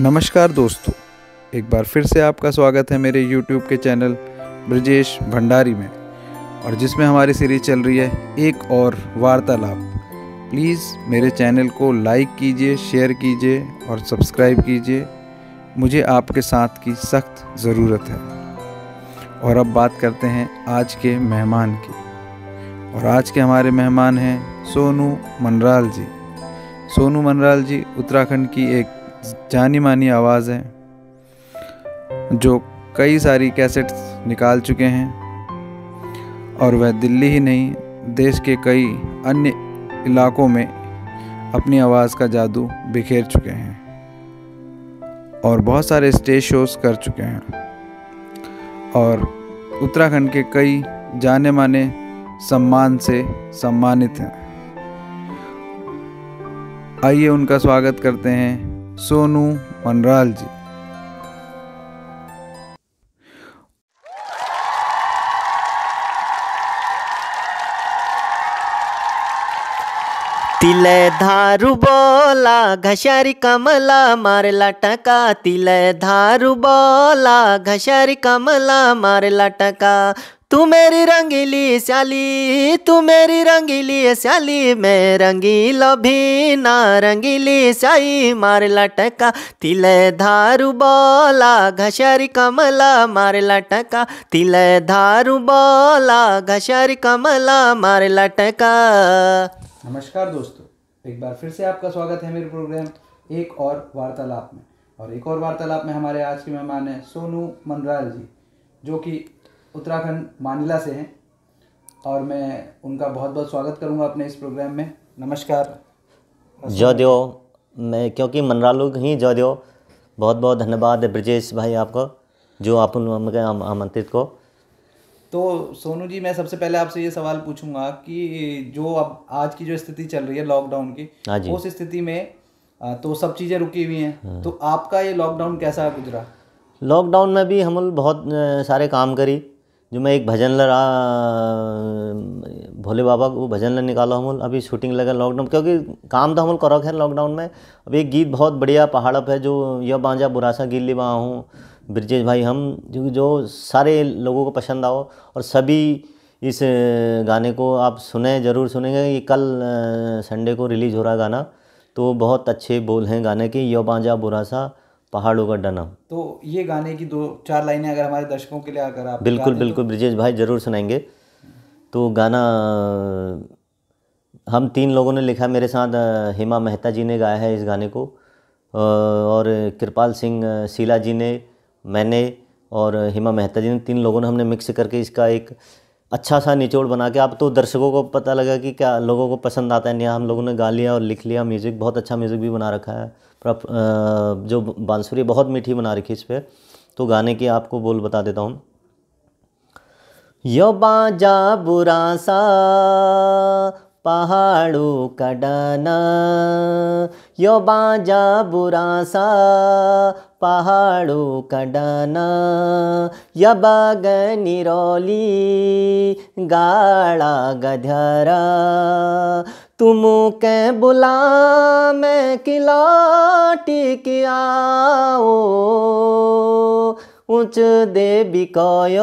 नमस्कार दोस्तों एक बार फिर से आपका स्वागत है मेरे YouTube के चैनल ब्रजेश भंडारी में और जिसमें हमारी सीरीज चल रही है एक और वार्तालाप प्लीज़ मेरे चैनल को लाइक कीजिए शेयर कीजिए और सब्सक्राइब कीजिए मुझे आपके साथ की सख्त ज़रूरत है और अब बात करते हैं आज के मेहमान की और आज के हमारे मेहमान हैं सोनू मनराल जी सोनू मनराल जी उत्तराखंड की एक जानी मानी आवाज़ है जो कई सारी कैसेट्स निकाल चुके हैं और वह दिल्ली ही नहीं देश के कई अन्य इलाकों में अपनी आवाज़ का जादू बिखेर चुके हैं और बहुत सारे स्टेज शोज कर चुके हैं और उत्तराखंड के कई जाने माने सम्मान से सम्मानित हैं आइए उनका स्वागत करते हैं सोनू मनराल जी तिले धारू बोला घशारी कमला मारे लटका तिले धारू बोला घशारी कमला मारे लटका तू मेरी रंगीली साली तू मेरी रंगीली साली मैं रंगीला भी ना रंगीली स्याई मार लटका तिल धारू बोला घसारी कमला मार लटका तिले धारू बोला घसारी कमला मार लटका नमस्कार दोस्तों एक बार फिर से आपका स्वागत है मेरे प्रोग्राम एक और वार्तालाप में और एक और वार्तालाप में हमारे आज के मेहमान हैं सोनू मनराल जी जो कि उत्तराखंड मानिला से हैं और मैं उनका बहुत बहुत स्वागत करूंगा अपने इस प्रोग्राम में नमस्कार जयदेव मैं क्योंकि मनरालू ही जयदेव बहुत बहुत धन्यवाद ब्रजेश भाई आपको जो आप आमंत्रित को तो सोनू जी मैं सबसे पहले आपसे ये सवाल पूछूंगा कि जो अब आज की जो स्थिति चल रही है लॉकडाउन की हाँ उस स्थिति में तो सब चीज़ें रुकी हुई हैं हाँ। तो आपका ये लॉकडाउन कैसा गुजरा लॉकडाउन में भी हम बहुत सारे काम करी जो मैं एक भजन लड़ा भोले बाबा को भजन लड़ निकाला हम अभी शूटिंग लगा लॉकडाउन क्योंकि काम तो हम करो खैर लॉकडाउन में अब एक गीत बहुत बढ़िया पहाड़ पर है जो यह बांझा बुरासा गिल्ली बा हूँ ब्रजेश भाई हम जो, जो सारे लोगों को पसंद आओ और सभी इस गाने को आप सुने ज़रूर सुनेंगे ये कल संडे को रिलीज़ हो रहा गाना तो बहुत अच्छे बोल हैं गाने के यो बांझा बुरासा पहाड़ों का डना तो ये गाने की दो चार लाइनें अगर हमारे दर्शकों के लिए अगर आप बिल्कुल तो- बिल्कुल तो... ब्रिजेश भाई ज़रूर सुनाएंगे तो गाना हम तीन लोगों ने लिखा मेरे साथ हेमा मेहता जी ने गाया है इस गाने को और कृपाल सिंह शीला जी ने मैंने और हेमा मेहता जी ने तीन लोगों ने हमने मिक्स करके इसका एक अच्छा सा निचोड़ बना के आप तो दर्शकों को पता लगा कि क्या लोगों को पसंद आता है नहीं हम लोगों ने गा लिया और लिख लिया म्यूज़िक बहुत अच्छा म्यूज़िक भी बना रखा है जो बांसुरी बहुत मीठी बना रखी इस पर तो गाने की आपको बोल बता देता हूँ यो बाजा बुरा सा पहाड़ों का डाना यो बाजा बुरा सा पहाड़ों का डाना या बाग निरौली गाड़ा गधरा तुम कै बुला मैं किलाटी किया উঁচ দেবী কয়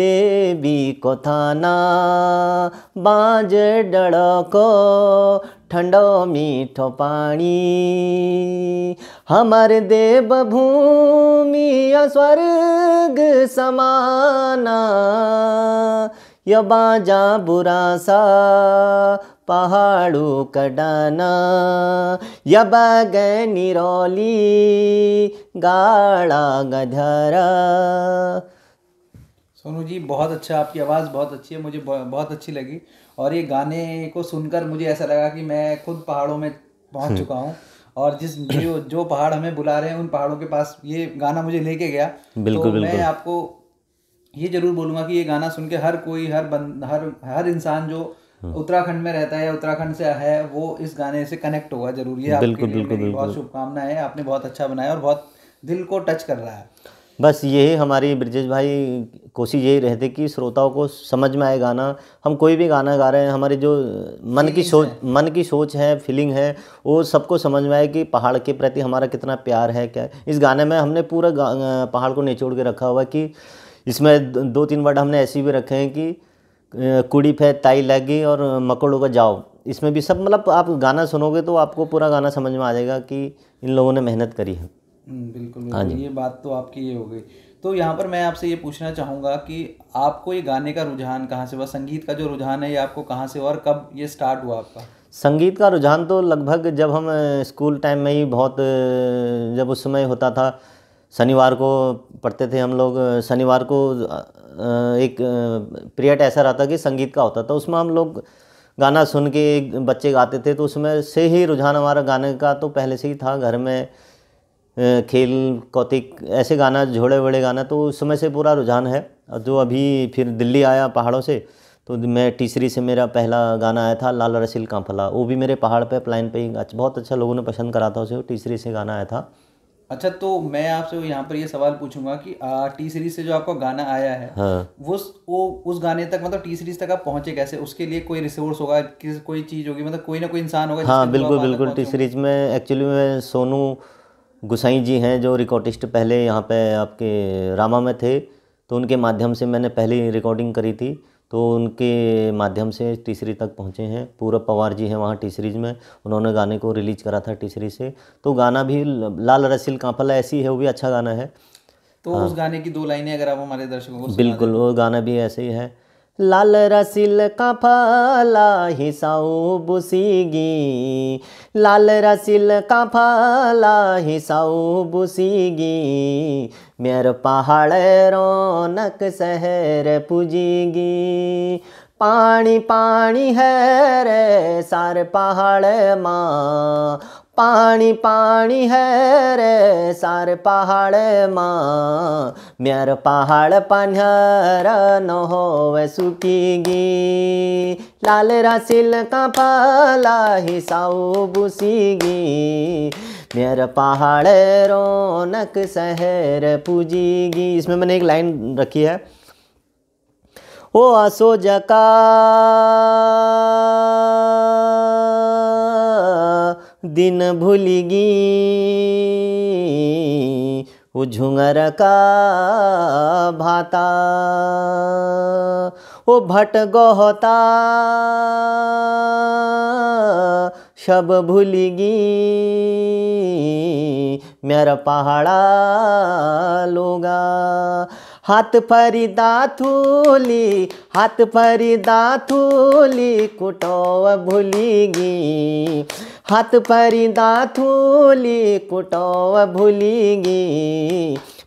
দেবী কথা না বাঁজ ডড়ক ठंडो मीठो पानी हमार देव भूमि स्वर्ग समाना य बाजा बुरा सा पहाड़ों का डाना या निरौली गाड़ा गधरा सोनू जी बहुत अच्छा आपकी आवाज़ बहुत अच्छी है मुझे बहुत अच्छी लगी और ये गाने को सुनकर मुझे ऐसा लगा कि मैं खुद पहाड़ों में पहुंच हम्म। चुका हूँ और जिस जो जो पहाड़ हमें बुला रहे हैं उन पहाड़ों के पास ये गाना मुझे लेके गया बिल्कुल तो बिल्कुल। मैं आपको ये जरूर बोलूँगा कि ये गाना सुन के हर कोई हर बंद हर हर इंसान जो हाँ। उत्तराखंड में रहता है या उत्तराखंड से है वो इस गाने से कनेक्ट होगा जरूरी है बिल्कुल बिल्कुल, बिल्कुल बहुत शुभकामना है आपने बहुत अच्छा बनाया और बहुत दिल को टच कर रहा है बस यही हमारी ब्रजेश भाई कोशिश यही रहती कि श्रोताओं को समझ में आए गाना हम कोई भी गाना गा रहे हैं हमारे जो मन की सोच मन की सोच है फीलिंग है वो सबको समझ में आए कि पहाड़ के प्रति हमारा कितना प्यार है क्या इस गाने में हमने पूरा पहाड़ को निचोड़ के रखा हुआ कि इसमें दो तीन वर्ड हमने ऐसे भी रखे हैं कि कुड़ी फे ताई लगी और मकोड़ों का जाओ इसमें भी सब मतलब आप गाना सुनोगे तो आपको पूरा गाना समझ में आ जाएगा कि इन लोगों ने मेहनत करी है हम्म, बिल्कुल हाँ जी ये बात तो आपकी ये हो गई तो यहाँ पर मैं आपसे ये पूछना चाहूँगा कि आपको ये गाने का रुझान कहाँ से हुआ संगीत का जो रुझान है ये आपको कहाँ से और कब ये स्टार्ट हुआ आपका संगीत का रुझान तो लगभग जब हम स्कूल टाइम में ही बहुत जब उस समय होता था शनिवार को पढ़ते थे हम लोग शनिवार को एक पीरियड ऐसा रहता कि संगीत का होता था उसमें हम लोग गाना सुन के बच्चे गाते थे तो उसमें से ही रुझान हमारा गाने का तो पहले से ही था घर में खेल कौतिक ऐसे गाना झोड़े बड़े गाना तो उस समय से पूरा रुझान है जो अभी फिर दिल्ली आया पहाड़ों से तो मैं तीसरी से मेरा पहला गाना आया था लाल रसील कांफला वो भी मेरे पहाड़ पे प्लान पे ही बहुत अच्छा लोगों ने पसंद करा था उसे तीसरी से गाना आया था अच्छा तो मैं आपसे यहाँ पर ये सवाल पूछूंगा कि आ, टी सीरीज से जो आपका गाना आया है हाँ। वो वो उस गाने तक मतलब टी सीरीज तक आप पहुंचे कैसे उसके लिए कोई रिसोर्स होगा किस कोई चीज़ होगी मतलब कोई ना कोई इंसान होगा हाँ बिल्कुल बिल्कुल टी सीरीज में एक्चुअली में सोनू गुसाई जी हैं जो रिकॉर्डिस्ट पहले यहाँ पे आपके रामा में थे तो उनके माध्यम से मैंने पहली रिकॉर्डिंग करी थी तो उनके माध्यम से टी सीरीज तक पहुँचे हैं पूरब पवार जी हैं वहाँ टी सीरीज में उन्होंने गाने को रिलीज करा था टी सीरीज से तो गाना भी लाल रसिल कांपला ऐसी है वो भी अच्छा गाना है तो हाँ। उस गाने की दो लाइनें अगर आप हमारे दर्शकों को बिल्कुल वो गाना भी ऐसे ही है लाल रसिल का फाला हिसाऊ बुसीगी लाल रसिल का फाला हिसाऊ बुसीगी मेर पहाड़ रौनक शहर पुजीगी पानी पानी है रे सार पहाड़ माँ पानी पानी है रे सार पहाड़ माँ मेर पहाड़ पन्हर न हो सुकीगी लाल रसिल का पाला हिसाऊ बुसीगी मेरा पहाड़ रौनक शहर पूजीगी इसमें मैंने एक लाइन रखी है ओ आसो जका दिन भूलगी वो झुंगर का भाता ओ भट गोहता शब भूलगी मेरा पहाड़ा लोगा हाथ फरीदा थूली हाथ फरीदा थूली कुटोव भूलगी हाथ फरीदा थूली कुटोव गी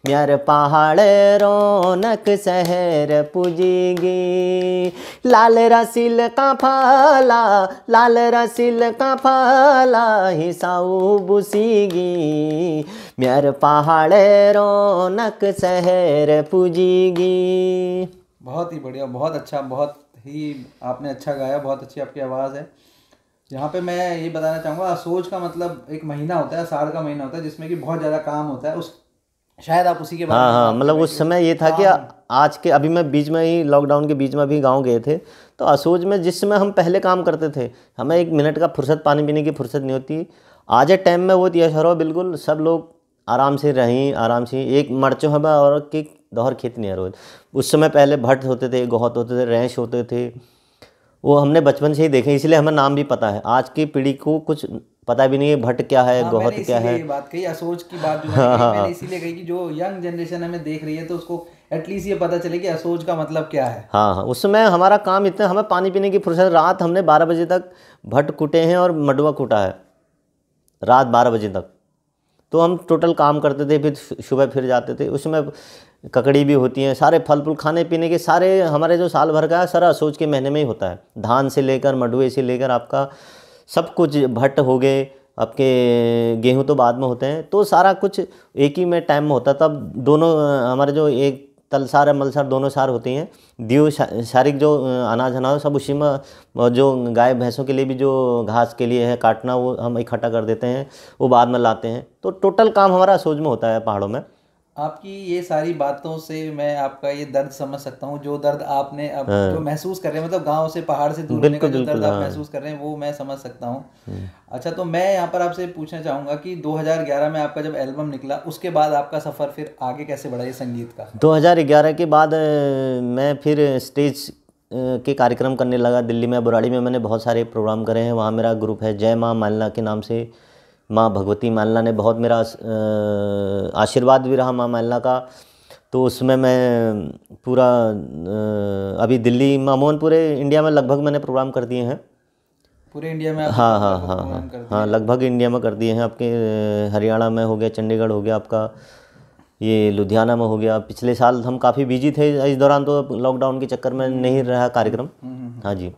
यार पहाड़ रौनक शहर पूजेगी लाल रसिल का फाला लाल रसिल का फाला हिसाऊ बुसीगी मेर पहाड़ रौनक शहर पूजेगी बहुत ही बढ़िया बहुत अच्छा बहुत ही आपने अच्छा गाया बहुत अच्छी आपकी आवाज़ है यहाँ पे मैं ये बताना चाहूँगा असोज का मतलब एक महीना होता है साल का महीना होता है जिसमें कि बहुत ज़्यादा काम होता है उस शायद आप उसी के हाँ हाँ मतलब उस समय ये था कि हाँ। आज के अभी मैं बीच में ही लॉकडाउन के बीच में भी गांव गए थे तो असोज में जिस समय हम पहले काम करते थे हमें एक मिनट का फुर्सत पानी पीने की फुर्सत नहीं होती आज के टाइम में वो हो तो बिल्कुल सब लोग आराम से रहें आराम से एक मरचो हम और कि दोहर खेत नहीं है रोज उस समय पहले भट्ट होते थे गोहत होते थे रैंश होते थे वो हमने बचपन से ही देखे इसलिए हमें नाम भी पता है आज की पीढ़ी को कुछ पता भी नहीं है भट्ट क्या है हाँ, गोहत क्या है बात कही असोच की बात जो है हाँ, हाँ, इसीलिए कही कि जो यंग जनरेशन हमें देख रही है तो उसको एटलीस्ट ये पता चले कि असोज का मतलब क्या है हाँ हाँ उसमें हमारा काम इतना हमें पानी पीने की फुर्सत रात हमने बारह बजे तक भट्ट कूटे हैं और मडुआ कूटा है रात बारह बजे तक तो हम टोटल काम करते थे फिर सुबह फिर जाते थे उसमें ककड़ी भी होती है सारे फल फूल खाने पीने के सारे हमारे जो साल भर का है सारा असोज के महीने में ही होता है धान से लेकर मडुए से लेकर आपका सब कुछ भट्ट हो गए आपके गेहूँ तो बाद में होते हैं तो सारा कुछ एक ही में टाइम में होता तब दोनों हमारे जो एक तलसार है मलसार दोनों सार होती हैं दीव शारीरिक जो अनाज अनाज सब उसी में जो गाय भैंसों के लिए भी जो घास के लिए है काटना वो हम इकट्ठा कर देते हैं वो बाद में लाते हैं तो टोटल काम हमारा सोच में होता है पहाड़ों में आपकी ये सारी बातों से मैं आपका ये दर्द समझ सकता हूँ जो दर्द आपने अब हाँ। जो महसूस कर रहे हैं मतलब गांव से पहाड़ से दूर होने का जो दर्द हाँ। आप महसूस कर रहे हैं वो मैं समझ सकता हूँ हम्म। अच्छा तो मैं यहाँ पर आपसे पूछना चाहूँगा कि 2011 में आपका जब एल्बम निकला उसके बाद आपका सफ़र फिर आगे कैसे बढ़ा ये संगीत का दो के बाद मैं फिर स्टेज के कार्यक्रम करने लगा दिल्ली में बुराड़ी में मैंने बहुत सारे प्रोग्राम करे हैं वहाँ मेरा ग्रुप है जय माँ मालना के नाम से माँ भगवती मालना ने बहुत मेरा आशीर्वाद भी रहा माँ मालना का तो उसमें मैं पूरा अभी दिल्ली मामोन पूरे इंडिया में लगभग मैंने प्रोग्राम कर दिए हैं पूरे इंडिया में हाँ हाँ हाँ हाँ हाँ लगभग इंडिया में कर दिए हैं आपके हरियाणा में हो गया चंडीगढ़ हो गया आपका ये लुधियाना में हो गया पिछले साल हम काफ़ी बिजी थे इस दौरान तो लॉकडाउन के चक्कर में हम्म। नहीं रहा कार्यक्रम हम्म, हम्म, हाँ जी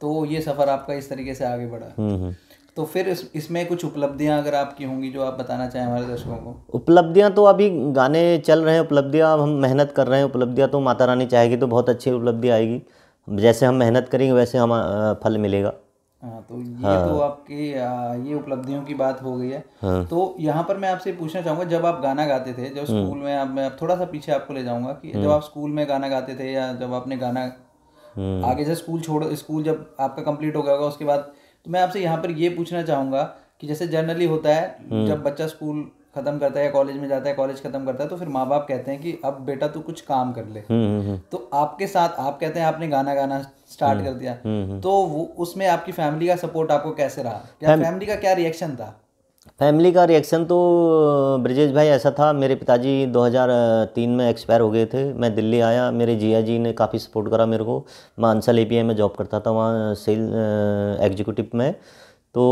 तो ये सफ़र आपका इस तरीके से आगे बढ़ा तो फिर इस इसमें कुछ उपलब्धियां अगर आपकी होंगी जो आप बताना चाहें हमारे दर्शकों को उपलब्धियां तो अभी गाने चल रहे हैं उपलब्धियां हम मेहनत कर रहे हैं उपलब्धियां तो माता रानी चाहेगी तो बहुत अच्छी उपलब्धि आएगी जैसे हम मेहनत करेंगे वैसे हम फल मिलेगा हाँ तो ये तो हाँ। तो आपकी ये उपलब्धियों की बात हो गई है हाँ। तो यहाँ पर मैं आपसे पूछना चाहूँगा जब आप गाना गाते थे जब हाँ। स्कूल में आप मैं थोड़ा सा पीछे आपको ले जाऊँगा कि जब हाँ। आप स्कूल में गाना गाते थे या जब आपने गाना हाँ। आगे से स्कूल छोड़ स्कूल जब आपका कंप्लीट हो गया होगा उसके बाद तो मैं आपसे यहाँ पर ये पूछना चाहूँगा कि जैसे जनरली होता है हम्म। जब बच्चा स्कूल खत्म करता है या कॉलेज में जाता है कॉलेज खत्म करता है तो फिर माँ बाप कहते हैं कि अब बेटा तू कुछ काम कर ले हम्म, हम्म, तो आपके साथ आप कहते हैं आपने गाना गाना स्टार्ट कर दिया तो वो उसमें आपकी फैमिली का सपोर्ट आपको कैसे रहा फैमिली का क्या रिएक्शन था फैमिली का रिएक्शन तो ब्रजेश भाई ऐसा था मेरे पिताजी 2003 में एक्सपायर हो गए थे मैं दिल्ली आया मेरे जिया जी ने काफ़ी सपोर्ट करा मेरे को मैं अंसल ए में जॉब करता था वहाँ सेल एग्जीक्यूटिव में तो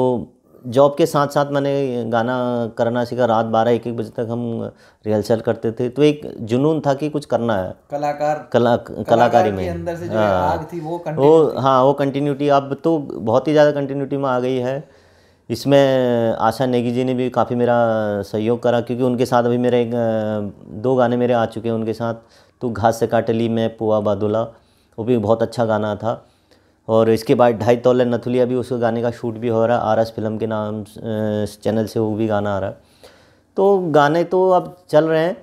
जॉब के साथ साथ मैंने गाना करना सीखा रात बारह एक एक बजे तक हम रिहर्सल करते थे तो एक जुनून था कि कुछ करना है कलाकार कला कलाकारी में अंदर से जो हाँ, आग थी वो वो हाँ वो कंटिन्यूटी अब तो बहुत ही ज़्यादा कंटिन्यूटी में आ गई है इसमें आशा नेगी जी ने भी काफ़ी मेरा सहयोग करा क्योंकि उनके साथ अभी मेरे दो गाने मेरे आ चुके हैं उनके साथ तो घास से काट ली मैं पुआ बादुला वो भी बहुत अच्छा गाना था और इसके बाद ढाई तोले नथुलिया भी उसके गाने का शूट भी हो रहा है आर एस फिल्म के नाम चैनल से वो भी गाना आ रहा तो गाने तो अब चल रहे हैं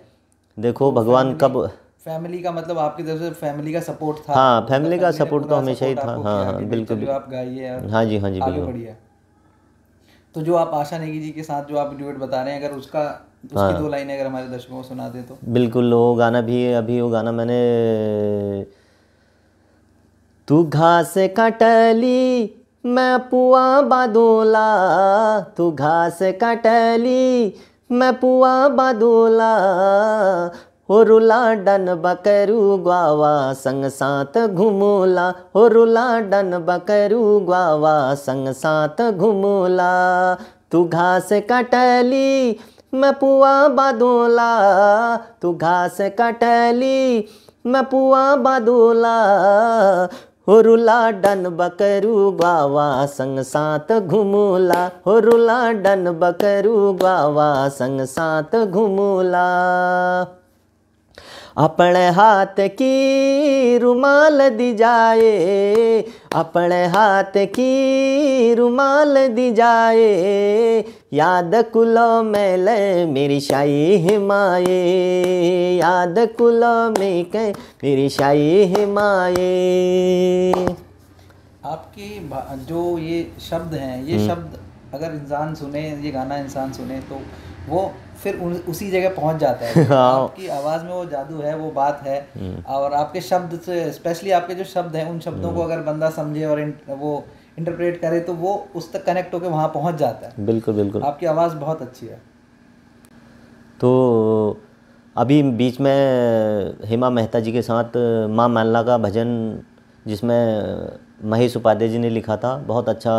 देखो तो भगवान कब फैमिली का मतलब आपकी तरफ से फैमिली का सपोर्ट था हाँ फैमिली मतलब का सपोर्ट तो हमेशा ही था हाँ हाँ बिल्कुल आप गाइए हाँ जी हाँ जी बिल्कुल तो जो आप आशा नेगी जी के साथ जो आप ड्यूट बता रहे हैं अगर उसका उसकी हाँ। दो लाइनें अगर हमारे दर्शकों को सुना दें तो बिल्कुल वो गाना भी अभी वो गाना मैंने तू घास कटली मैं पुआ बादोला तू घास कटली मैं पुआ बादोला हो रुला डन बकरू ग्वावा संग सात घुमोला हो रुला डन बकरू ग्वावा संग सात घुमोला तू घास कटली मैं पुआ बादोला तू घास कटली मैं पुआ बादोला हो रुला डन बकरू ग्वावा संग सात घुमोला हो रुला डन बकरू ग्वावा संग सात घुमोला अपने हाथ की रुमाल दी जाए अपने हाथ की रुमाल दी जाए याद कुलो मेल मेरी शाही हिमाए याद कुलो में कह मेरी शाही हिमाए आपकी जो ये शब्द हैं ये हम्म। शब्द अगर इंसान सुने ये गाना इंसान सुने तो वो फिर उसी जगह पहुंच जाता है हाँ। आपकी आवाज़ में वो जादू है वो बात है हम्म। और आपके शब्द से स्पेशली आपके जो शब्द हैं उन शब्दों को हम्म। अगर बंदा समझे और वो इंटरप्रेट करे तो वो उस तक कनेक्ट होकर वहाँ पहुँच जाता है बिल्कुल बिल्कुल आपकी आवाज़ बहुत अच्छी है तो अभी बीच में हेमा मेहता जी के साथ माँ मालना का भजन जिसमें महेश उपाध्याय जी ने लिखा था बहुत अच्छा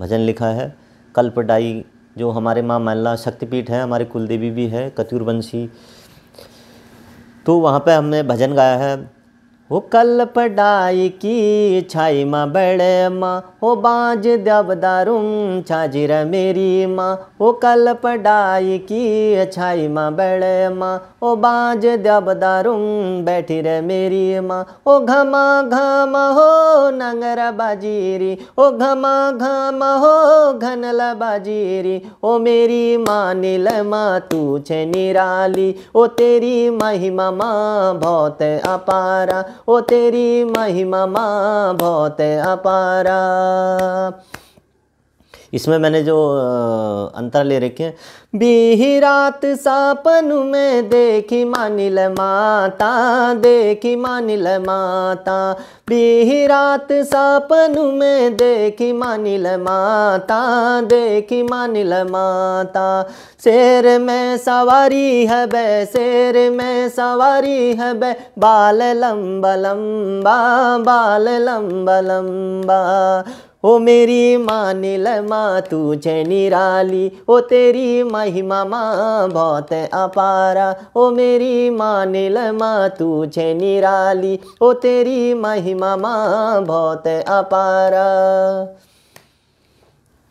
भजन लिखा है कल्पडाई जो हमारे माँ मल्ला शक्तिपीठ है हमारे कुलदेवी भी है कतुरवंशी तो वहाँ पे हमने भजन गाया है वो कल पढ़ाई की छाई माँ बड़े माँ ओ बाज दबदारुम छाजिर मेरी माँ ओ कल पढ़ाई की अच्छाई माँ बड़े माँ ओ बाज दबदारुम बैठी रे मेरी माँ ओ घमा घम हो नंगरा बाजीरी ओ घमा घम हो घनल बाजीरी ओ मेरी माँ नील माँ तू छे निराली ओ तेरी महिमा माँ बहुत अपारा ओ तेरी महिमा माँ बहुत अपारा 감사합니다. 어, इसमें मैंने जो अंतर ले रखे हैं बीही रात सापन में देखी मानिल माता देखी मानिल माता बीही रात सापन में देखी मानिल माता देखी मानिल माता शेर में सवारी है बे शेर में सवारी है बे बाल लंबा लंबा बाल लंबा लंबा ओ मेरी माँ तू तुझे निराली ओ तेरी महिमा माँ बहुत अपारा ओ मेरी माँ तू तुझे निराली ओ तेरी महिमा माँ बहुत अपारा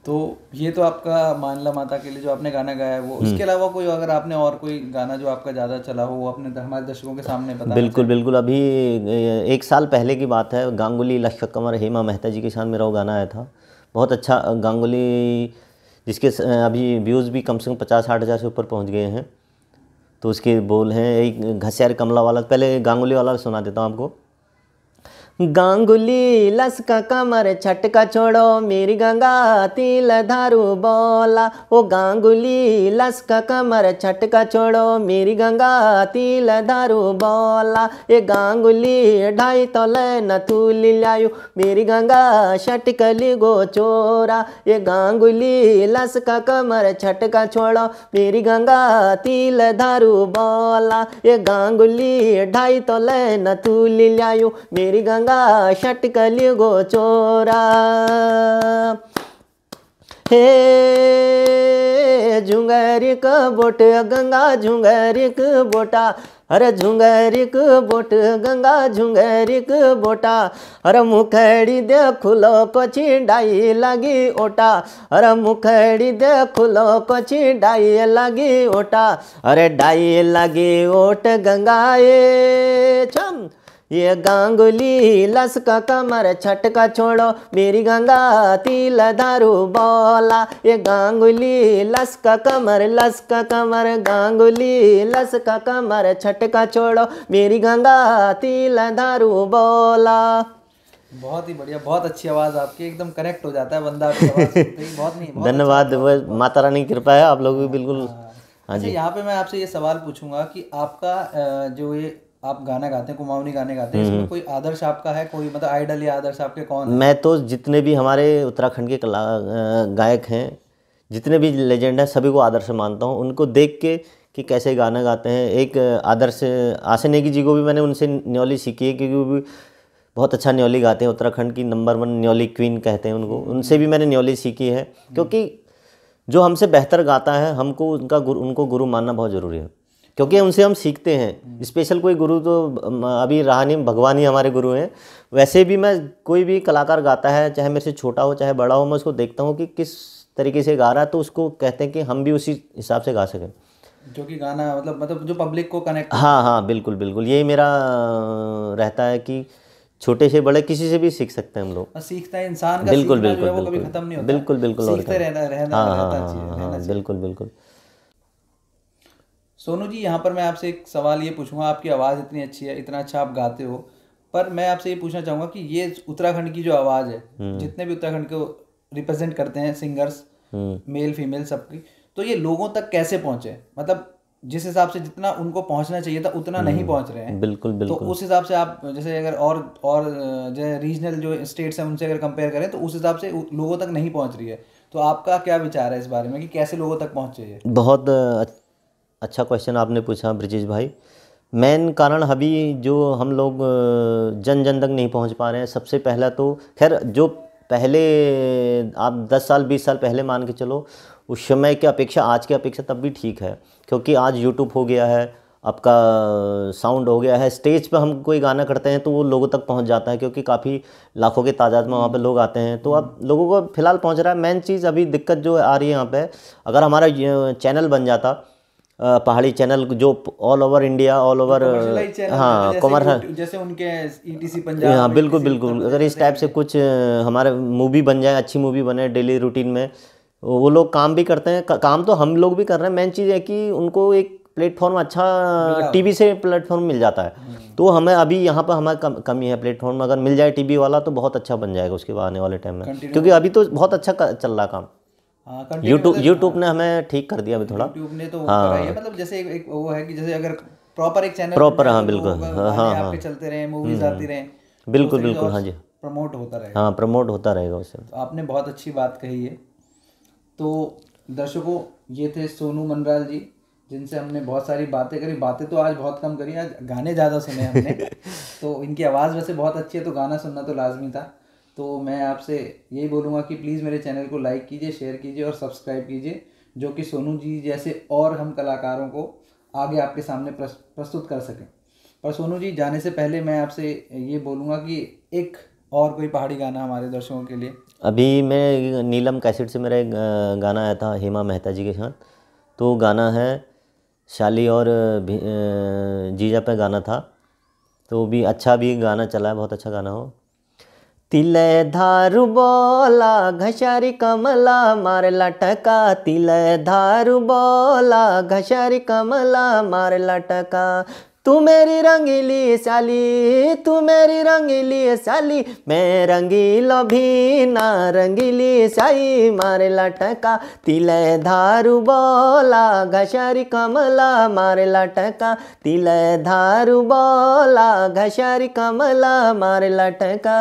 तो ये तो आपका मानला माता के लिए जो आपने गाना गाया है वो हम्म। उसके अलावा कोई अगर आपने और कोई गाना जो आपका ज़्यादा चला हो वो अपने हमारे दर्शकों के सामने बताया बिल्कुल बिल्कुल अभी एक साल पहले की बात है गांगुली लक्ष्य कंवर हेमा मेहता जी के साथ मेरा वो गाना आया था बहुत अच्छा गांगुली जिसके अभी व्यूज़ भी कम से कम पचास साठ हज़ार से ऊपर पहुँच गए हैं तो उसके बोल हैं एक घसियार कमला वाला पहले गांगुली वाला सुना देता हूँ आपको गांगुली लसका कमर छटका छोड़ो मेरी गंगा तिल धारू बोला ओ गांगुली लसका कमर छटका छोड़ो मेरी गंगा तिल धारू बोला ये गांगुली ढाई तो न तू लिलायू मेरी गंगा छटकली गो चोरा ये गांगुली लसका कमर छटका छोड़ो मेरी गंगा तिल धारू बोला ये गांगुली ढाई तो न तू लिलायू मेरी गंगा गंगा मांगा गो चोरा हे झुंगरिक बोट गंगा झुंगरिक बोटा अरे झुंगरिक बोट गंगा झुंगरिक बोटा अरे मुखड़ी दे खुलो कची डाई लगी ओटा अरे मुखड़ी दे खुलो कची डाई लगी ओटा अरे डाई लगी ओट गंगा ए चम ये गांगुली लसका कमर छटका छोड़ो मेरी गंगा तिल दारू बोला ये गांगुली लसका कमर लसका कमर गांगुली लसका कमर छटका छोड़ो मेरी गंगा तिल दारू बोला बहुत ही बढ़िया बहुत अच्छी आवाज आपकी एकदम कनेक्ट हो जाता है बंदा बहुत नहीं अच्छा धन्यवाद माता रानी की कृपा है आप लोग भी बिल्कुल हाँ, हाँ अच्छा, जी यहाँ पे मैं आपसे ये सवाल पूछूंगा कि आपका जो ये आप गाना गाते हैं कुमाऊनी गाने गाते हैं इसमें हम्म। कोई आदर्श आपका है कोई मतलब आइडल या आदर्श आपके कौन है? मैं तो जितने भी हमारे उत्तराखंड के कला गायक हैं जितने भी लेजेंड हैं सभी को आदर्श मानता हूँ उनको देख के कि कैसे गाना गाते हैं एक आदर्श आशा नेगी जी को भी मैंने उनसे न्योली सीखी है क्योंकि वो भी बहुत अच्छा न्योली गाते हैं उत्तराखंड की नंबर वन न्योली क्वीन कहते हैं उनको उनसे भी मैंने न्योली सीखी है क्योंकि जो हमसे बेहतर गाता है हमको उनका गुरु उनको गुरु मानना बहुत ज़रूरी है क्योंकि उनसे हम सीखते हैं स्पेशल कोई गुरु तो अभी रहा नहीं भगवान ही हमारे गुरु हैं वैसे भी मैं कोई भी कलाकार गाता है चाहे मेरे से छोटा हो चाहे बड़ा हो मैं उसको देखता हूँ कि किस तरीके से गा रहा है तो उसको कहते हैं कि हम भी उसी हिसाब से गा सकें जो कि गाना मतलब मतलब जो पब्लिक को कनेक्ट हाँ हाँ बिल्कुल बिल्कुल यही मेरा रहता है कि छोटे से बड़े किसी से भी सीख सकते हैं हम लोग सीखता है इंसान का बिल्कुल बिल्कुल बिल्कुल खत्म नहीं बिल्कुल बिल्कुल हाँ, हाँ, हाँ, बिल्कुल बिल्कुल सोनू जी यहाँ पर मैं आपसे एक सवाल ये पूछूंगा आपकी आवाज़ इतनी अच्छी है इतना अच्छा आप गाते हो पर मैं आपसे ये पूछना चाहूँगा कि ये उत्तराखंड की जो आवाज़ है हम्म। जितने भी उत्तराखंड को रिप्रेजेंट करते हैं सिंगर्स हम्म। मेल फीमेल सबकी तो ये लोगों तक कैसे पहुँचे मतलब जिस हिसाब से जितना उनको पहुंचना चाहिए था उतना नहीं हम्म। पहुंच रहे हैं बिल्कुल तो बिल्कुल तो उस हिसाब से आप जैसे अगर और और जो रीजनल जो स्टेट्स हैं उनसे अगर कंपेयर करें तो उस हिसाब से लोगों तक नहीं पहुंच रही है तो आपका क्या विचार है इस बारे में कि कैसे लोगों तक पहुंचे बहुत अच्छा क्वेश्चन आपने पूछा ब्रिजेश भाई मेन कारण अभी जो हम लोग जन जन तक नहीं पहुंच पा रहे हैं सबसे पहला तो खैर जो पहले आप 10 साल 20 साल पहले मान के चलो उस समय की अपेक्षा आज की अपेक्षा तब भी ठीक है क्योंकि आज यूट्यूब हो गया है आपका साउंड हो गया है स्टेज पे हम कोई गाना करते हैं तो वो लोगों तक पहुंच जाता है क्योंकि काफ़ी लाखों के तादाद में वहाँ पे लोग आते हैं तो अब लोगों को फिलहाल पहुंच रहा है मेन चीज़ अभी दिक्कत जो आ रही है यहाँ पे अगर हमारा चैनल बन जाता पहाड़ी चैनल जो all over India all over हाँ कॉमर्शल जैसे उनके ईटीसी e पंजाब हाँ बिल्कुल बिल्कुल अगर इस टाइप से कुछ हमारे मूवी बन जाए अच्छी मूवी बने डेली रूटीन में वो लोग काम भी करते हैं काम तो हम लोग भी कर रहे हैं मेन चीज़ है कि उनको एक प्लेटफॉर्म अच्छा टीवी से प्लेटफॉर्म मिल जाता है हम्म। तो हमें अभी यहाँ पर हमारा कम, कमी है प्लेटफॉर्म अगर मिल जाए टीवी वाला तो बहुत अच्छा बन जाएगा उसके आने वाले टाइम में क्योंकि अभी तो बहुत अच्छा चल रहा है काम हाँ, YouTube YouTube ने हमें ठीक कर दिया अभी थोड़ा YouTube ने तो हाँ मतलब जैसे एक, एक वो है कि जैसे अगर प्रॉपर एक चैनल प्रॉपर हाँ तो बिल्कुल हाँ हाँ, हाँ चलते रहे मूवीज हम्म। आती रहे तो बिल्कुल बिल्कुल हाँ जी प्रमोट होता रहेगा हाँ प्रमोट होता रहेगा उससे तो आपने बहुत अच्छी बात कही है तो दर्शकों ये थे सोनू मनराल जी जिनसे हमने बहुत सारी बातें करी बातें तो आज बहुत कम करी आज गाने ज़्यादा सुने हमने तो इनकी आवाज़ वैसे बहुत अच्छी है तो गाना सुनना तो लाजमी था तो मैं आपसे यही बोलूँगा कि प्लीज़ मेरे चैनल को लाइक कीजिए शेयर कीजिए और सब्सक्राइब कीजिए जो कि सोनू जी जैसे और हम कलाकारों को आगे आपके सामने प्रस्तुत कर सकें पर सोनू जी जाने से पहले मैं आपसे ये बोलूँगा कि एक और कोई पहाड़ी गाना हमारे दर्शकों के लिए अभी मैं नीलम कैसेट से मेरा एक गाना आया था हेमा मेहता जी के साथ तो गाना है शाली और जीजा पे गाना था तो भी अच्छा भी गाना चला है बहुत अच्छा गाना हो तिल धारु बोला घसारी कमला मार लटका तिल धारु बोला घसारी कमला मार लटका तू मेरी रंगीली साली तू मेरी रंगीली साली मैं रंगीलो भी ना रंगीली साई मारे लटका तिले धारू बोला घसारी कमला मारे लटका तिले धारू बोला घशारी कमला मारे लटका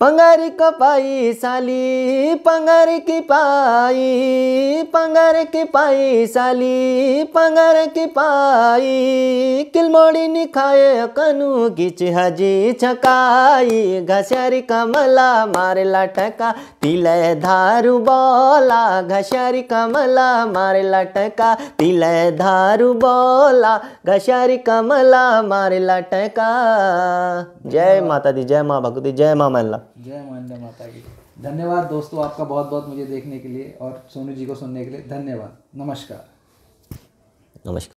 पंगर को पाई साली पंगर की पाई पंगर की पाई साली पंगर की पाई किलमोड़ी निखाए कनु गिच हजी छकाई घसरी कमला मारे लटका तिल धारु बोला घसर कमला मारे लटका तिल धारु बोला घसर कमला मारे लटका जय माता दी जय माँ भगवती जय माँ मल्ला जय मल्ला माता की धन्यवाद दोस्तों आपका बहुत बहुत मुझे देखने के लिए और सोनू जी को सुनने के लिए धन्यवाद नमस्कार नमस्कार